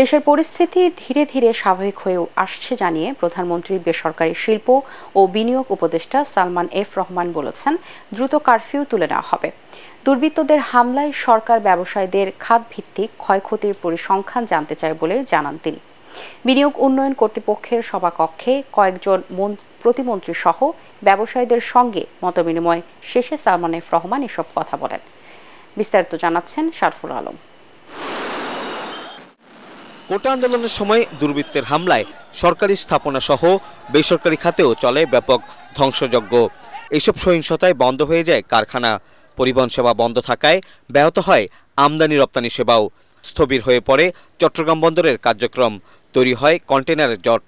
দেশের পরিস্থিতি ধীরে ধীরে স্বাভাবিক হয়েও আসছে জানিয়ে প্রধানমন্ত্রীর বেসরকারি শিল্প ও বিনিয়োগ উপদেষ্টা সালমান এফ রহমান বলেছেন দ্রুত কারফিউ তুলে নেওয়া হবে দুর্বৃত্তদের হামলায় সরকার ব্যবসায়ীদের খাতভিত্তিক ক্ষয়ক্ষতির পরিসংখ্যান জানতে চায় বলে জানান তিনি বিনিয়োগ উন্নয়ন কর্তৃপক্ষের সভাকক্ষে কয়েকজন প্রতিমন্ত্রী সহ ব্যবসায়ীদের সঙ্গে মতবিনিময় শেষে সালমান এফ রহমান এসব কথা বলেন বিস্তারিত জানাচ্ছেন শারফুল আলম কোটা আন্দোলনের সময় দুর্বৃত্তের হামলায় সরকারি স্থাপনা সহ বেসরকারি খাতেও চলে ব্যাপক ধ্বংসযজ্ঞ এইসব সহিংসতায় বন্ধ হয়ে যায় কারখানা পরিবহন সেবা বন্ধ থাকায় ব্যাহত হয় আমদানি রপ্তানি সেবাও স্থবির হয়ে পড়ে চট্টগ্রাম বন্দরের কার্যক্রম তৈরি হয় কন্টেনারের জট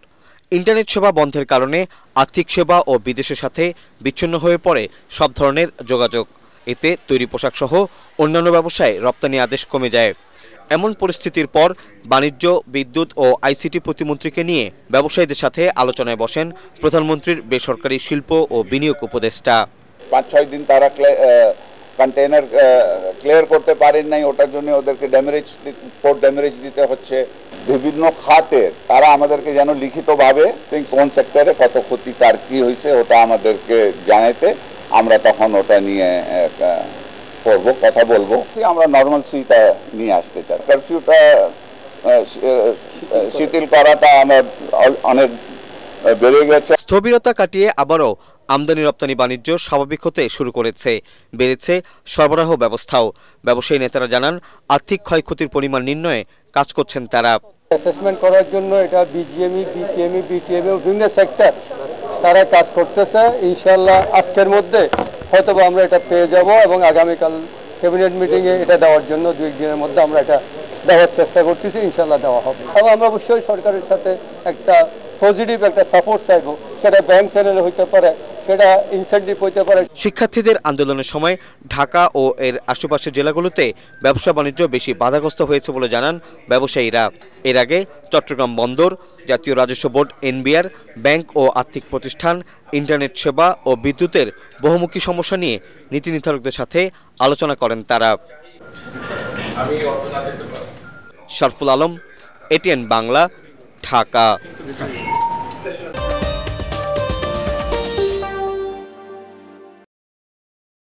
ইন্টারনেট সেবা বন্ধের কারণে আর্থিক সেবা ও বিদেশের সাথে বিচ্ছিন্ন হয়ে পড়ে সব ধরনের যোগাযোগ এতে তৈরি পোশাকসহ অন্যান্য ব্যবসায় রপ্তানি আদেশ কমে যায় এমন পরিস্থিতির পর বাণিজ্য বিদ্যুৎ ও আইসিটি প্রতিমন্ত্রীকে নিয়ে ব্যবসায়ীদের সাথে আলোচনায় বসেন প্রধানমন্ত্রীর বেসরকারি শিল্প ও বিনিয়োগ উপদেষ্টা পাঁচ ছয় দিন তারা কন্টেনার ক্লিয়ার করতে পারেন নাই ওটার জন্য ওদেরকে ড্যামেজ পোর্ট ড্যামেজ দিতে হচ্ছে বিভিন্ন খাতের তারা আমাদেরকে যেন লিখিতভাবে কোন সেক্টরে কত ক্ষতিকার কি হয়েছে ওটা আমাদেরকে জানাইতে আমরা তখন ওটা নিয়ে করব কথা বলবো আমরা নর্মাল সিটা নিয়ে আসতে চাই কারফিউটা শিথিল করাটা আমার অনেক বেড়ে গেছে স্থবিরতা কাটিয়ে আবারও আমদানি রপ্তানি বাণিজ্য স্বাভাবিক হতে শুরু করেছে বেড়েছে সরবরাহ ব্যবস্থাও ব্যবসায়ী নেতারা জানান আর্থিক ক্ষয়ক্ষতির পরিমাণ নির্ণয়ে কাজ করছেন তারা অ্যাসেসমেন্ট করার জন্য এটা বিজিএমই বিকেএমই বিটিএমই বিভিন্ন সেক্টর তারা কাজ করতেছে ইনশাল্লাহ আজকের মধ্যে হয়তো আমরা এটা পেয়ে যাব এবং আগামীকাল ক্যাবিনেট মিটিংয়ে এটা দেওয়ার জন্য দু দিনের মধ্যে আমরা এটা দেওয়ার চেষ্টা করতেছি ইনশাল্লাহ দেওয়া হবে এবং আমরা অবশ্যই সরকারের সাথে একটা পজিটিভ একটা সাপোর্ট চাইব সেটা ব্যাংক চ্যানেলে হইতে পারে শিক্ষার্থীদের আন্দোলনের সময় ঢাকা ও এর আশেপাশের জেলাগুলোতে ব্যবসা বাণিজ্য বেশি বাধাগ্রস্ত হয়েছে বলে জানান ব্যবসায়ীরা এর আগে চট্টগ্রাম বন্দর জাতীয় রাজস্ব বোর্ড এনবিআর ব্যাংক ও আর্থিক প্রতিষ্ঠান ইন্টারনেট সেবা ও বিদ্যুতের বহুমুখী সমস্যা নিয়ে নীতি নির্ধারকদের সাথে আলোচনা করেন তারা শরফুল আলম এটিএন বাংলা ঢাকা